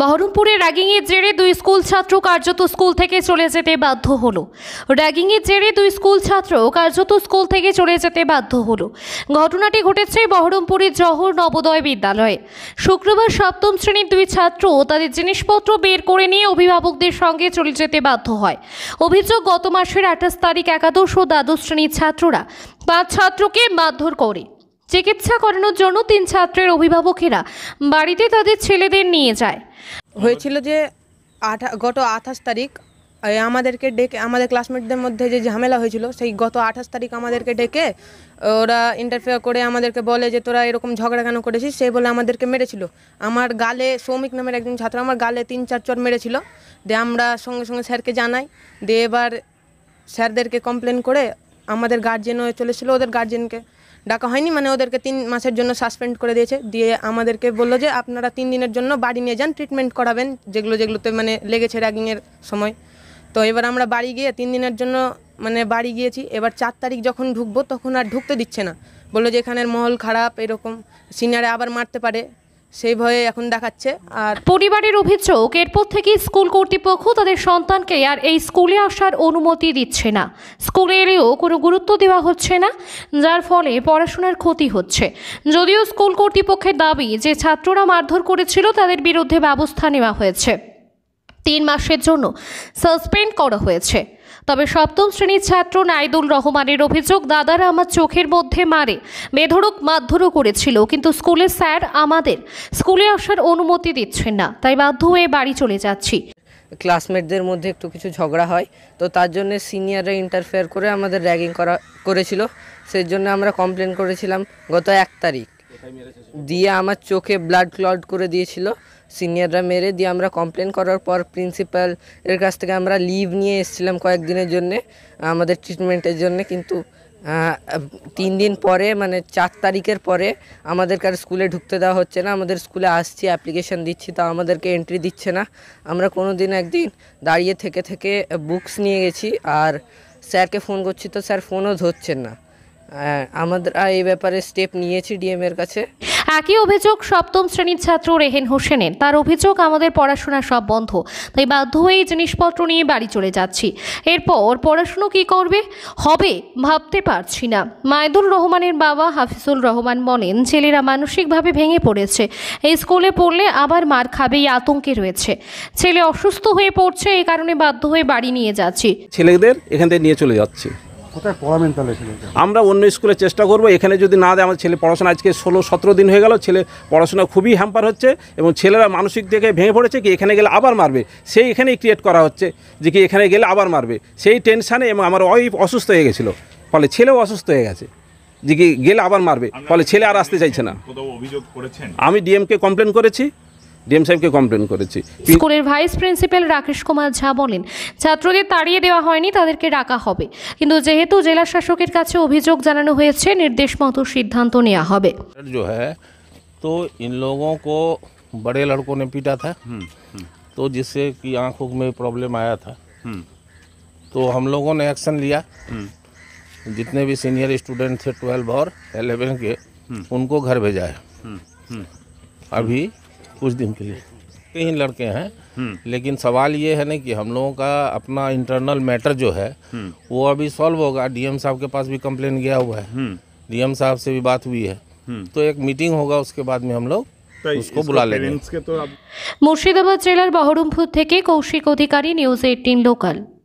বহরমপুরে র্যাগিংয়ের জেরে দুই স্কুল ছাত্র কার্যত স্কুল থেকে চলে যেতে বাধ্য হলো র্যাগিংয়ের জেরে দুই স্কুল ছাত্র কার্যত স্কুল থেকে চলে যেতে বাধ্য হলো ঘটনাটি ঘটেছে বহরমপুরের জহর নবোদয় বিদ্যালয়ে শুক্রবার সপ্তম শ্রেণীর দুই ছাত্র তাদের জিনিসপত্র বের করে নিয়ে অভিভাবকদের সঙ্গে চলে যেতে বাধ্য হয় অভিযোগ গত মাসের আঠাশ তারিখ একাদশ ও দ্বাদশ শ্রেণীর ছাত্ররা পাঁচ ছাত্রকে মারধর করে চিকিৎসা করানোর জন্য তিন ছাত্রের অভিভাবকেরা বাড়িতে তাদের ছেলেদের নিয়ে যায় হয়েছিল যে আঠা গত আঠাশ তারিখ আমাদেরকে ডেকে আমাদের ক্লাসমেটদের মধ্যে যে ঝামেলা হয়েছিল সেই গত আঠাশ তারিখ আমাদেরকে ডেকে ওরা ইন্টারফেয়ার করে আমাদেরকে বলে যে তোরা এরকম ঝগড়া কেন করেছিস সেই বলে আমাদেরকে মেরেছিল আমার গালে সৌমিক নামের একজন ছাত্র আমার গালে তিন চার চর মেরেছিল দিয়ে আমরা সঙ্গে সঙ্গে স্যারকে জানাই দিয়ে এবার স্যারদেরকে কমপ্লেন করে আমাদের গার্জেনও চলেছিল ওদের গার্জেনকে ডাকা হয়নি মানে ওদেরকে তিন মাসের জন্য সাসপেন্ড করে দিয়েছে দিয়ে আমাদেরকে বললো যে আপনারা তিন দিনের জন্য বাড়ি নিয়ে যান ট্রিটমেন্ট করাবেন যেগুলো যেগুলোতে মানে লেগেছে র্যাগিংয়ের সময় তো এবার আমরা বাড়ি গিয়ে তিন দিনের জন্য মানে বাড়ি গিয়েছি এবার চার তারিখ যখন ঢুকবো তখন আর ঢুকতে দিচ্ছে না বললো যে এখানের মহল খারাপ এরকম সিনিয়রে আবার মারতে পারে সেই ভয়ে এখন দেখাচ্ছে আর পরিবারের অভিযোগ এরপর থেকে স্কুল কর্তৃপক্ষ তাদের সন্তানকে আর এই স্কুলে আসার অনুমতি দিচ্ছে না স্কুলে এলেও কোনো গুরুত্ব দেওয়া হচ্ছে না যার ফলে পড়াশোনার ক্ষতি হচ্ছে যদিও স্কুল কর্তৃপক্ষের দাবি যে ছাত্ররা মারধর করেছিল তাদের বিরুদ্ধে ব্যবস্থা নেওয়া হয়েছে তিন মাসের জন্য সাসপেন্ড করা হয়েছে তবে সপ্তম শ্রেণীর ছাত্র নাইদুল রহমানের অভিযোগ দাদারা আমার চোখের মধ্যে মারে বেধড়ক মারধরও করেছিল কিন্তু স্কুলে স্যার আমাদের স্কুলে আসার অনুমতি দিচ্ছেন না তাই বাধ্য হয়ে বাড়ি চলে যাচ্ছি ক্লাসমেটদের মধ্যে একটু কিছু ঝগড়া হয় তো তার জন্য সিনিয়ররা ইন্টারফেয়ার করে আমাদের র্যাগিং করা করেছিল সেই জন্য আমরা কমপ্লেন করেছিলাম গত এক তারিখ দিয়ে আমার চোখে ব্লাড ক্লট করে দিয়েছিল সিনিয়ররা মেরে দিয়ে আমরা কমপ্লেন করার পর প্রিন্সিপাল এর কাছ থেকে আমরা লিভ নিয়ে এসেছিলাম কয়েকদিনের জন্যে আমাদের ট্রিটমেন্টের জন্য কিন্তু তিন দিন পরে মানে চার তারিখের পরে আমাদেরকে আর স্কুলে ঢুকতে দেওয়া হচ্ছে না আমাদের স্কুলে আসছি অ্যাপ্লিকেশান দিচ্ছি তা আমাদেরকে এন্ট্রি দিচ্ছে না আমরা কোনো দিন একদিন দাঁড়িয়ে থেকে থেকে বুকস নিয়ে গেছি আর স্যারকে ফোন করছি তো স্যার ফোনও ধরছেন না হ্যাঁ, আমাদের এই ব্যাপারে স্টেপ নিয়েছি ডিএম এর কাছে একই অভিযোগ সপ্তম শ্রেণীর ছাত্র রেহেন হোসেনের তার অভিযোগ আমাদের পড়াশোনা সব বন্ধ তাই বাধ্য হয়ে জিনিসপত্র নিয়ে বাড়ি চলে যাচ্ছি এরপর পড়াশুনো কি করবে হবে ভাবতে পারছি না মায়দুল রহমানের বাবা হাফিজুল রহমান বলেন ছেলেরা মানসিকভাবে ভেঙে পড়েছে এই স্কুলে পড়লে আবার মার খাবে এই আতঙ্কে রয়েছে ছেলে অসুস্থ হয়ে পড়ছে এই কারণে বাধ্য হয়ে বাড়ি নিয়ে যাচ্ছি ছেলেদের এখান থেকে নিয়ে চলে যাচ্ছি আমরা অন্য স্কুলে চেষ্টা করব এখানে যদি না দেয় আমার ছেলে পড়াশোনা আজকে ষোলো সতেরো দিন হয়ে গেল ছেলে পড়াশোনা খুবই হ্যাম্পার হচ্ছে এবং ছেলেরা মানসিক দিকে ভেঙে পড়েছে কি এখানে গেলে আবার মারবে সেই এখানেই ক্রিয়েট করা হচ্ছে যে কি এখানে গেলে আবার মারবে সেই টেনশানে এবং আমার ওয়াইফ অসুস্থ হয়ে গেছিলো ফলে ছেলেও অসুস্থ হয়ে গেছে যে গেলে আবার মারবে ফলে ছেলে আর আসতে চাইছে না আমি ডিএমকে কমপ্লেন করেছি ডিএম সাহেবকে কমপ্লেন করেছি স্কুলের ভাইস প্রিন্সিপাল রাকেশ কুমার ঝা বলেন ছাত্রদের তাড়িয়ে দেওয়া হয়নি তাদেরকে ডাকা হবে কিন্তু যেহেতু জেলা শাসকের কাছে অভিযোগ জানানো হয়েছে নির্দেশ মতো সিদ্ধান্ত নেওয়া হবে जो है তো इन लोगों को बड़े लड़कों ने पीटा था तो जिससे कि आंखों में प्रॉब्लम आया था तो हम लोगों ने एक्शन लिया जितने भी सीनियर स्टूडेंट थे ट्वेल्व और एलेवन के उनको घर भेजा है अभी कुछ दिन के लिए तीन अच्छा। लड़के हैं हम्म। लेकिन सवाल ये है ना कि हम लोगों का अपना इंटरनल मैटर जो है हम्म। वो अभी सॉल्व होगा डीएम साहब के पास भी कंप्लेन गया हुआ है डीएम हम्म। साहब से भी बात हुई है तो एक मीटिंग होगा उसके बाद में हम लोग तो उसको बुला लेंगे तो मुर्शिदाबाद जिला বহরমপুর कौशिक अधिकारी न्यूज एटीन लोकल